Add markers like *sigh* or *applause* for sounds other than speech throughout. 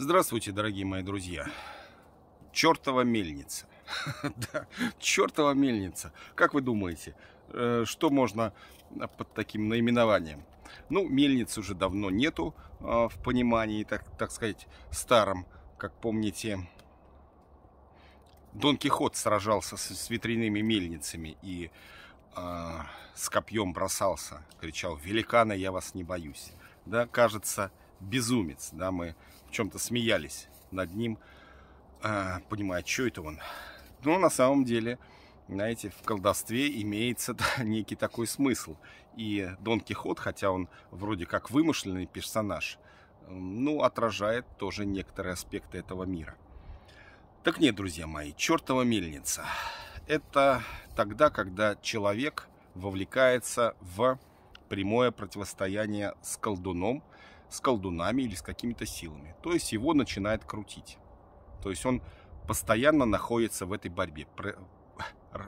Здравствуйте, дорогие мои друзья. Чертова мельница. *laughs* да, чертова мельница. Как вы думаете, э, что можно под таким наименованием? Ну, мельниц уже давно нету а, в понимании, так, так сказать, старом. Как помните, Дон Кихот сражался с, с ветряными мельницами и э, с копьем бросался, кричал «Великана, я вас не боюсь!» Да, кажется, безумец, да, мы в чем-то смеялись над ним, а, понимая, что это он. Но на самом деле, знаете, в колдовстве имеется *laughs* некий такой смысл. И Дон Кихот, хотя он вроде как вымышленный персонаж, ну, отражает тоже некоторые аспекты этого мира. Так нет, друзья мои, чертова мельница. Это тогда, когда человек вовлекается в прямое противостояние с колдуном, с колдунами или с какими-то силами. То есть его начинает крутить. То есть он постоянно находится в этой борьбе.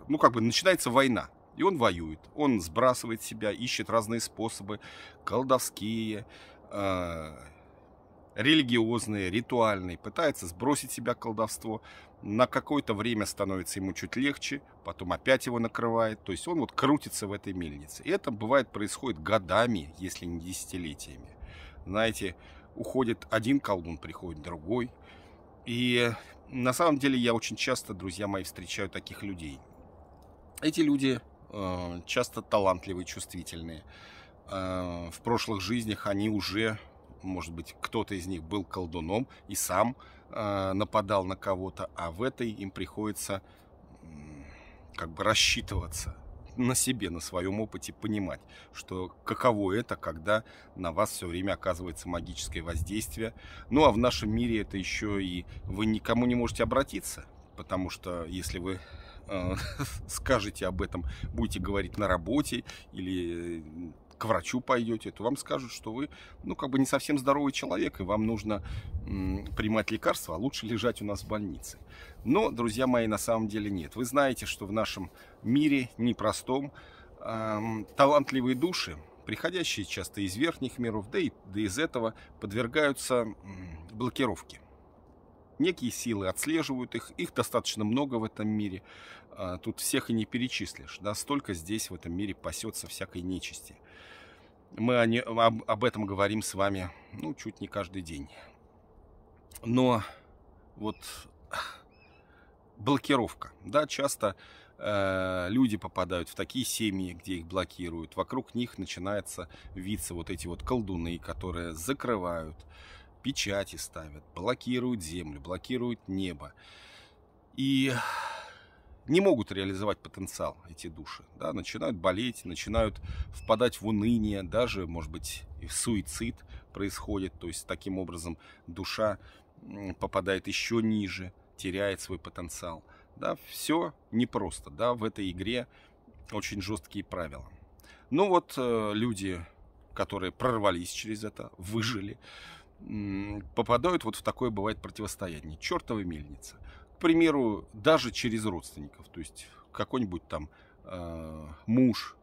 Ну, как бы начинается война. И он воюет. Он сбрасывает себя, ищет разные способы. Колдовские, э, религиозные, ритуальные. Пытается сбросить себя колдовство. На какое-то время становится ему чуть легче. Потом опять его накрывает. То есть он вот крутится в этой мельнице. И это бывает происходит годами, если не десятилетиями знаете, уходит один колдун, приходит другой. И на самом деле я очень часто, друзья мои, встречаю таких людей. Эти люди э, часто талантливые, чувствительные. Э, в прошлых жизнях они уже, может быть, кто-то из них был колдуном и сам э, нападал на кого-то, а в этой им приходится как бы рассчитываться на себе, на своем опыте понимать, что каково это, когда на вас все время оказывается магическое воздействие. Ну а в нашем мире это еще и вы никому не можете обратиться, потому что если вы э, *laughs* скажете об этом, будете говорить на работе или э, к врачу пойдете, то вам скажут, что вы, ну, как бы не совсем здоровый человек, и вам нужно принимать лекарства, а лучше лежать у нас в больнице. Но, друзья мои, на самом деле нет. Вы знаете, что в нашем мире непростом эм, талантливые души, приходящие часто из верхних миров, да и да из этого, подвергаются блокировке. Некие силы отслеживают их, их достаточно много в этом мире. А, тут всех и не перечислишь, да, столько здесь в этом мире пасется всякой нечисти. Мы о не, об, об этом говорим с вами, ну, чуть не каждый день. Но вот блокировка, да, часто э, люди попадают в такие семьи, где их блокируют. Вокруг них начинается виться вот эти вот колдуны, которые закрывают, печати ставят, блокируют землю, блокируют небо. И не могут реализовать потенциал эти души. Да, начинают болеть, начинают впадать в уныние, даже, может быть, и в суицид происходит. То есть таким образом душа попадает еще ниже, теряет свой потенциал. Да, все непросто. Да, в этой игре очень жесткие правила. Ну вот э, люди, которые прорвались через это, выжили, попадают вот в такое бывает противостояние. Чертова мельница. К примеру, даже через родственников. То есть какой-нибудь там э, муж,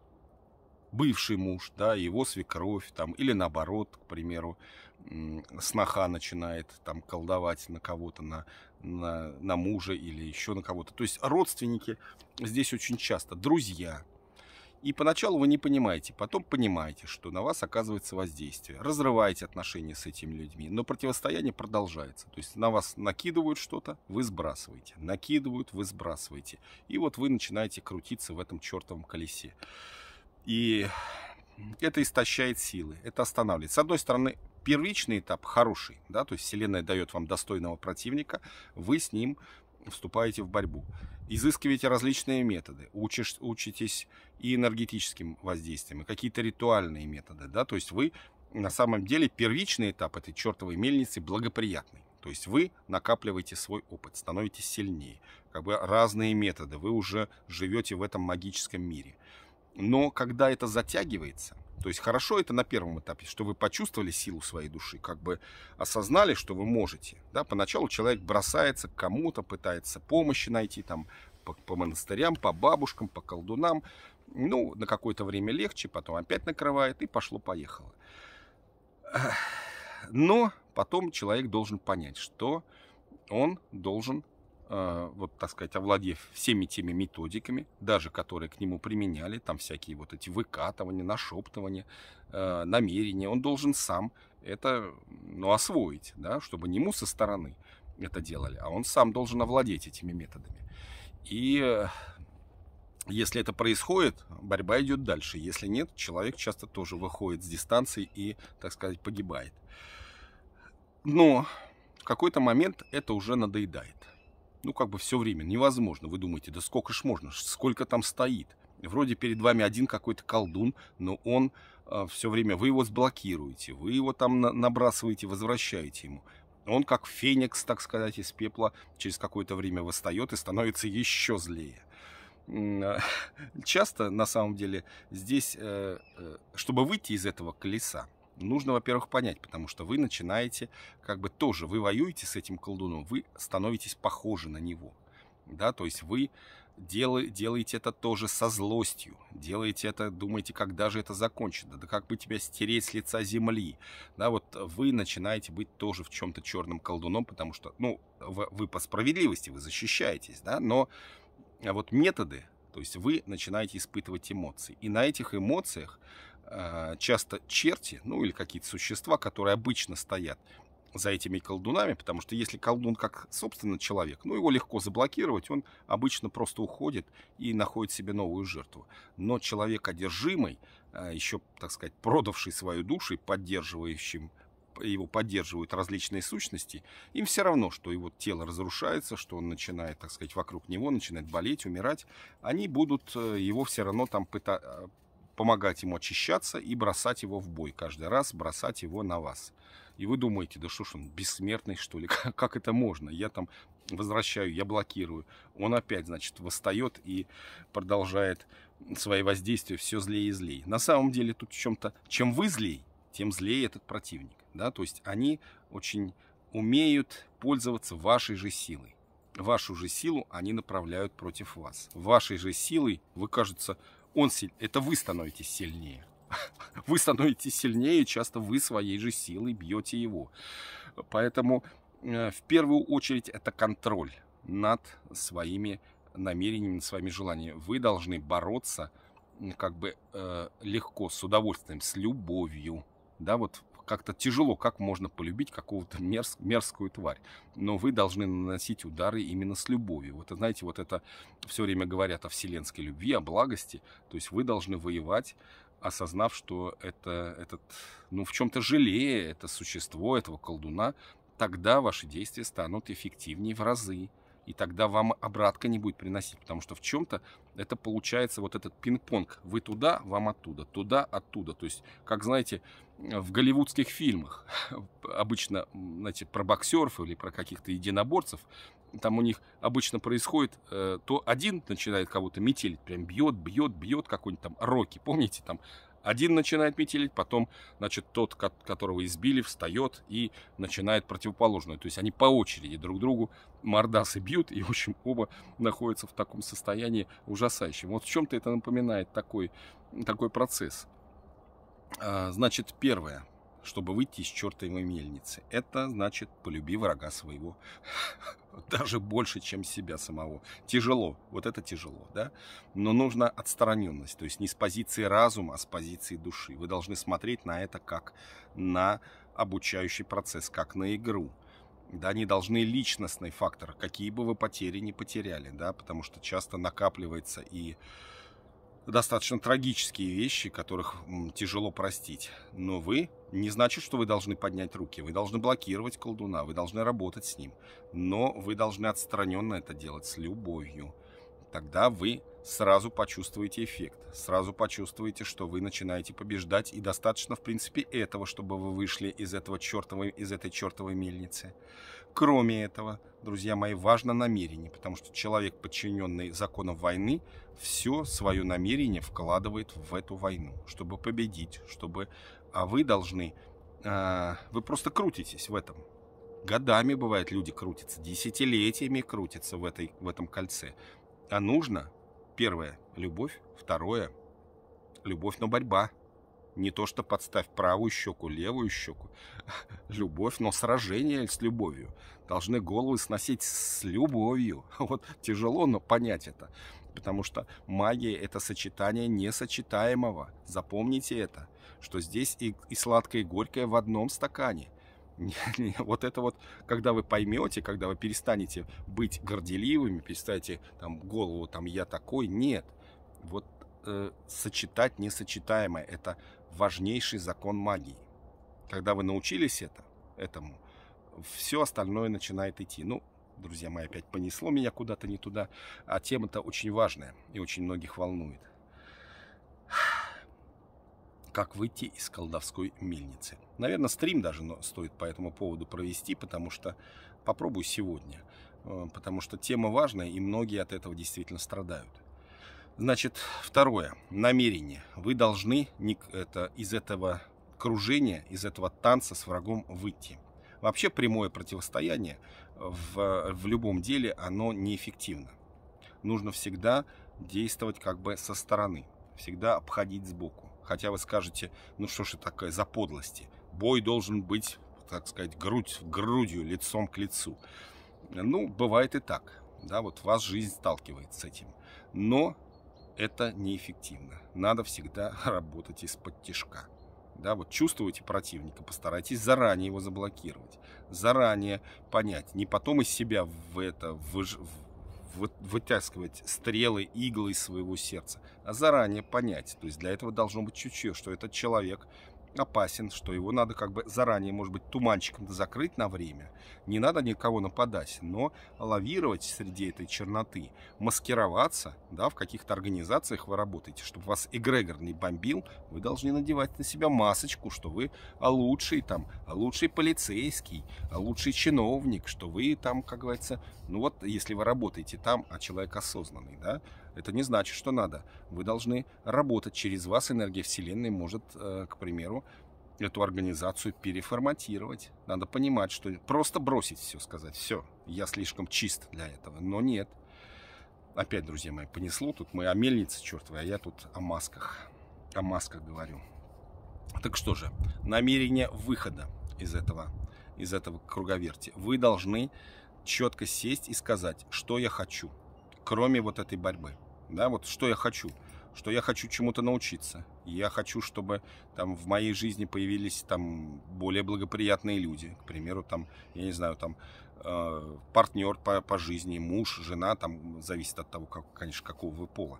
бывший муж, да, его свекровь, там, или наоборот, к примеру, э, сноха начинает там колдовать на кого-то, на, на, на мужа или еще на кого-то. То есть родственники здесь очень часто, друзья – и поначалу вы не понимаете, потом понимаете, что на вас оказывается воздействие. Разрываете отношения с этими людьми, но противостояние продолжается. То есть на вас накидывают что-то, вы сбрасываете. Накидывают, вы сбрасываете. И вот вы начинаете крутиться в этом чертовом колесе. И это истощает силы, это останавливает. С одной стороны, первичный этап хороший, да, то есть Вселенная дает вам достойного противника, вы с ним вступаете в борьбу. Изыскиваете различные методы, учишь, учитесь и энергетическим воздействием, и какие-то ритуальные методы, да, то есть вы на самом деле первичный этап этой чертовой мельницы благоприятный. То есть вы накапливаете свой опыт, становитесь сильнее. Как бы разные методы, вы уже живете в этом магическом мире. Но когда это затягивается, то есть хорошо это на первом этапе, что вы почувствовали силу своей души, как бы осознали, что вы можете. Да? Поначалу человек бросается к кому-то, пытается помощи найти, там, по, по монастырям, по бабушкам, по колдунам. Ну, на какое-то время легче, потом опять накрывает, и пошло-поехало. Но потом человек должен понять, что он должен а, вот, так сказать, овладев всеми теми методиками, даже которые к нему применяли, там всякие вот эти выкатывания, нашептывания, а, намерения, он должен сам это, ну, освоить, да, чтобы не ему со стороны это делали, а он сам должен овладеть этими методами. И э, если это происходит, борьба идет дальше. Если нет, человек часто тоже выходит с дистанции и, так сказать, погибает. Но в какой-то момент это уже надоедает. Ну, как бы все время. Невозможно. Вы думаете, да сколько ж можно? Сколько там стоит? Вроде перед вами один какой-то колдун, но он э, все время, вы его сблокируете, вы его там на, набрасываете, возвращаете ему. Он как феникс, так сказать, из пепла через какое-то время восстает и становится еще злее. А, *laughs* часто, на самом деле, здесь, э, э чтобы выйти из этого колеса, нужно, во-первых, понять, потому что вы начинаете, как бы тоже, вы воюете с этим колдуном, вы становитесь похожи на него, да, то есть вы дел, делаете это тоже со злостью, делаете это, думаете, когда же это закончится, да как бы тебя стереть с лица земли, да, вот вы начинаете быть тоже в чем-то черным колдуном, потому что, ну, вы, вы по справедливости, вы защищаетесь, да, но вот методы, то есть вы начинаете испытывать эмоции, и на этих эмоциях а, часто черти, ну или какие-то существа, которые обычно стоят за этими колдунами, потому что если колдун как, собственно, человек, ну, его легко заблокировать, он обычно просто уходит и находит себе новую жертву. Но человек одержимый, а, еще, так сказать, продавший свою душу и поддерживающим его поддерживают различные сущности, им все равно, что его тело разрушается, что он начинает, так сказать, вокруг него, начинает болеть, умирать, они будут э, его все равно там пыта- помогать ему очищаться и бросать его в бой. Каждый раз бросать его на вас. И вы думаете, да что ж он, бессмертный что ли? *laughs* Как, это можно? Я там возвращаю, я блокирую. Он опять, значит, восстает и продолжает свои воздействия все злее и злее. На самом деле тут в чем-то, чем вы злей, тем злее этот противник. Да? То есть они очень умеют пользоваться вашей же силой. Вашу же силу они направляют против вас. Вашей же силой вы, кажется, он силь... это вы становитесь сильнее. *laughs* Вы становитесь сильнее, часто вы своей же силой бьете его. Поэтому э, в первую очередь это контроль над своими намерениями, над своими желаниями. Вы должны бороться как бы э, легко, с удовольствием, с любовью. Да, вот как-то тяжело, как можно полюбить какого-то *laughs* мерз, мерзкую тварь. Но вы должны наносить удары именно с любовью. Вот, знаете, вот это все время говорят о вселенской любви, о благости. То есть вы должны воевать осознав, что это, этот, ну, в чем-то жалея это существо, этого колдуна, тогда ваши действия станут эффективнее в разы. И тогда вам обратка не будет приносить, потому что в чем-то это получается вот этот пинг-понг. Вы туда, вам оттуда, туда, оттуда. То есть, как знаете, в голливудских фильмах. Обычно, знаете, про боксеров или про каких-то единоборцев. Там у них обычно происходит, э, то один начинает кого-то метелить, прям бьет, бьет, бьет какой-нибудь там Рокки. Помните, там один начинает метелить, потом, значит, тот, которого избили, встает и начинает противоположную. То есть они по очереди друг другу мордасы бьют, и, в общем, оба находятся в таком состоянии ужасающем. Вот в чем-то это напоминает такой, такой процесс. А, значит, первое, чтобы выйти из чертовой мельницы, это значит полюби врага своего *laughs* даже больше, чем себя самого. Тяжело, вот это тяжело, да? Но нужна отстраненность, то есть не с позиции разума, а с позиции души. Вы должны смотреть на это как на обучающий процесс, как на игру. Да, не должны личностный фактор, какие бы вы потери не потеряли, да, потому что часто накапливается и достаточно трагические вещи, которых тяжело простить. Но вы не значит, что вы должны поднять руки. Вы должны блокировать колдуна, вы должны работать с ним. Но вы должны отстраненно это делать с любовью тогда вы сразу почувствуете эффект, сразу почувствуете, что вы начинаете побеждать, и достаточно, в принципе, этого, чтобы вы вышли из, этого чертовой, из этой чертовой мельницы. Кроме этого, друзья мои, важно намерение, потому что человек, подчиненный законам войны, все свое намерение вкладывает в эту войну, чтобы победить, чтобы... А вы должны... А, вы просто крутитесь в этом, годами бывает люди крутятся, десятилетиями крутятся в, этой, в этом кольце. А нужно, первое, любовь, второе, любовь, но борьба. Не то, что подставь правую щеку, левую щеку. *laughs* Любовь, но сражение с любовью. Должны головы сносить с любовью. *laughs* Вот тяжело, но понять это. Потому что магия – это сочетание несочетаемого. Запомните это, что здесь и, и сладкое, и горькое в одном стакане. *laughs* вот это вот, когда вы поймете, когда вы перестанете быть горделивыми, перестанете там голову, там я такой, нет. Вот э, сочетать несочетаемое, это важнейший закон магии. Когда вы научились это, этому, все остальное начинает идти. Ну, друзья мои, опять понесло меня куда-то не туда, а тема-то очень важная и очень многих волнует как выйти из колдовской мельницы. Наверное, стрим даже стоит по этому поводу провести, потому что попробую сегодня, э, потому что тема важная, и многие от этого действительно страдают. Значит, второе, намерение. Вы должны из этого кружения, из этого танца с врагом выйти. Вообще прямое противостояние в, в любом деле, оно неэффективно. Нужно всегда действовать как бы со стороны, всегда обходить сбоку. Хотя вы скажете, ну что же такое за подлости? Бой должен быть, так сказать, грудь грудью, лицом к лицу. Ну, бывает и так. Да, вот вас жизнь сталкивает с этим. Но это неэффективно. Надо всегда *laughs* работать из-под тяжка. Да, вот чувствуете противника, постарайтесь заранее его заблокировать, заранее понять, не потом из себя в это выж вытаскивать стрелы, иглы из своего сердца, а заранее понять. То есть для этого должно быть чуть-чуть, что этот человек опасен, что его надо как бы заранее, может быть, туманчиком закрыть на время. Не надо никого нападать, но лавировать среди этой черноты, маскироваться, да, в каких-то организациях вы работаете, чтобы вас эгрегор не бомбил, вы должны надевать на себя масочку, что вы лучший там, лучший полицейский, лучший чиновник, что вы там, как говорится, ну вот, если вы работаете там, а человек осознанный, да, это не значит, что надо. Вы должны работать. Через вас энергия Вселенной может, э, к примеру, эту организацию переформатировать. Надо понимать, что просто бросить все, сказать, все, я слишком чист для этого. Но нет. Опять, друзья мои, понесло. Тут мы о мельнице, чертовой, а я тут о масках. О масках говорю. Так что же, намерение выхода из этого, из этого круговерти. Вы должны четко сесть и сказать, что я хочу, кроме вот этой борьбы да, вот что я хочу, что я хочу чему-то научиться, я хочу, чтобы там в моей жизни появились там более благоприятные люди, к примеру, там, я не знаю, там, э, партнер по, по жизни, муж, жена, там, зависит от того, как, конечно, какого вы пола,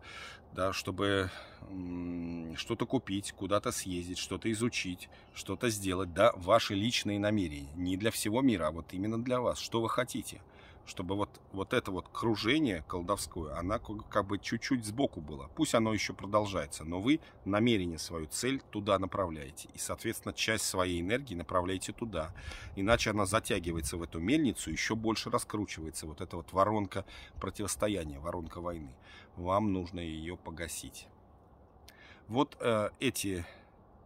да, чтобы э, что-то купить, куда-то съездить, что-то изучить, что-то сделать, да, ваши личные намерения, не для всего мира, а вот именно для вас, что вы хотите – чтобы вот, вот это вот кружение колдовское, она как бы чуть-чуть сбоку была. Пусть оно еще продолжается, но вы намерение свою, цель туда направляете. И, соответственно, часть своей энергии направляете туда. Иначе она затягивается в эту мельницу, еще больше раскручивается. Вот эта вот воронка противостояния, воронка войны. Вам нужно ее погасить. Вот э, эти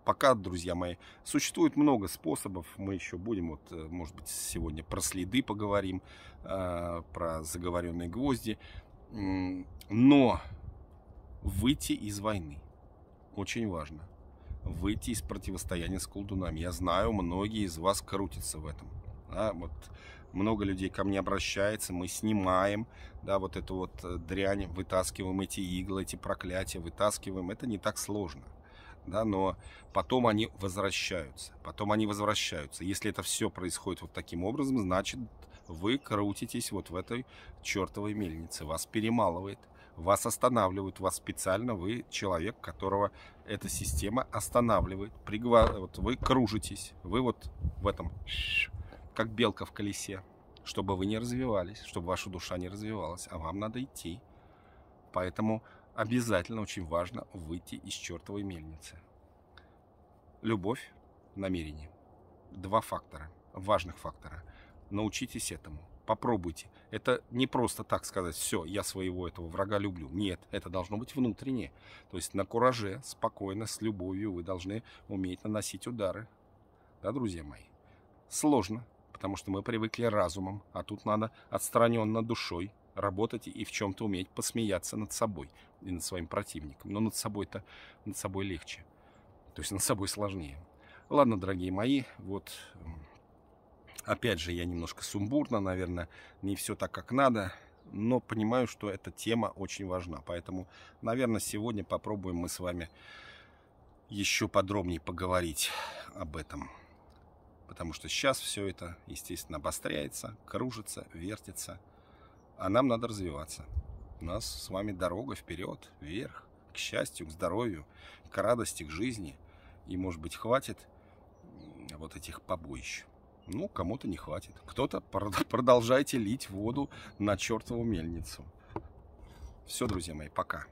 пока, друзья мои, существует много способов. Мы еще будем, вот, э, может быть, сегодня про следы поговорим, э, про заговоренные гвозди. Но выйти из войны очень важно. Выйти из противостояния с колдунами. Я знаю, многие из вас крутятся в этом. Да, вот много людей ко мне обращается, мы снимаем, да, вот эту вот э, дрянь, вытаскиваем эти иглы, эти проклятия, вытаскиваем. Это не так сложно да, но потом они возвращаются, потом они возвращаются. Если это все происходит вот таким образом, значит, вы крутитесь вот в этой чертовой мельнице, вас перемалывает, вас останавливают, вас специально, вы человек, которого эта система останавливает, пригва... вот вы кружитесь, вы вот в этом, как белка в колесе, чтобы вы не развивались, чтобы ваша душа не развивалась, а вам надо идти. Поэтому обязательно очень важно выйти из чертовой мельницы. Любовь, намерение. Два фактора, важных фактора. Научитесь этому, попробуйте. Это не просто так сказать, все, я своего этого врага люблю. Нет, это должно быть внутренне. То есть на кураже, спокойно, с любовью вы должны уметь наносить удары. Да, друзья мои? Сложно, потому что мы привыкли разумом, а тут надо отстраненно душой, работать и в чем-то уметь посмеяться над собой и над своим противником. Но над собой-то, над собой легче. То есть над собой сложнее. Ладно, дорогие мои, вот опять же я немножко сумбурно, наверное, не все так, как надо, но понимаю, что эта тема очень важна. Поэтому, наверное, сегодня попробуем мы с вами еще подробнее поговорить об этом. Потому что сейчас все это, естественно, обостряется, кружится, вертится – а нам надо развиваться. У нас с вами дорога вперед, вверх, к счастью, к здоровью, к радости, к жизни. И, может быть, хватит вот этих побоищ. Ну, кому-то не хватит. Кто-то *laughs* продолжайте лить воду на чертову мельницу. Все, друзья мои, пока.